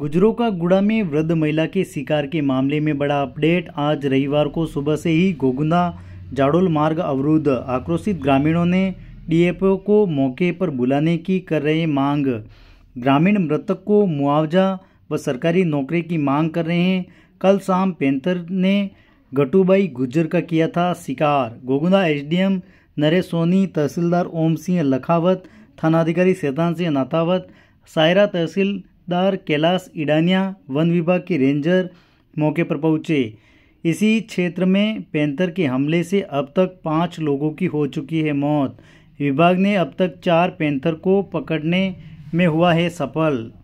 गुजरों का गुड़ा में वृद्ध महिला के शिकार के मामले में बड़ा अपडेट आज रविवार को सुबह से ही गोगुंदा जाड़ोल मार्ग अवरुद्ध आक्रोशित ग्रामीणों ने डीएफओ को मौके पर बुलाने की कर रहे मांग ग्रामीण मृतक को मुआवजा व सरकारी नौकरी की मांग कर रहे हैं कल शाम पेंथर ने गटूबाई गुजर का किया था शिकार गोगुंदा एसडीएम नरेश सोनी तहसीलदार ओम सिंह लखावत थानाधिकारी शैतान सिंह नाथावत सायरा तहसील दार कैलाश इडानिया वन विभाग के रेंजर मौके पर पहुंचे इसी क्षेत्र में पैंथर के हमले से अब तक पाँच लोगों की हो चुकी है मौत विभाग ने अब तक चार पैंथर को पकड़ने में हुआ है सफल